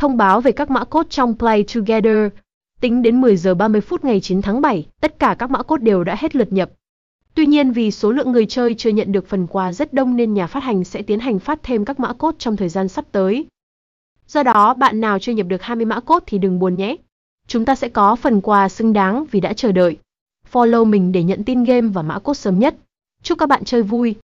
thông báo về các mã cốt trong Play Together. Tính đến 10 giờ 30 phút ngày 9 tháng 7, tất cả các mã cốt đều đã hết lượt nhập. Tuy nhiên vì số lượng người chơi chưa nhận được phần quà rất đông nên nhà phát hành sẽ tiến hành phát thêm các mã cốt trong thời gian sắp tới. Do đó, bạn nào chưa nhập được 20 mã cốt thì đừng buồn nhé. Chúng ta sẽ có phần quà xứng đáng vì đã chờ đợi. Follow mình để nhận tin game và mã cốt sớm nhất. Chúc các bạn chơi vui!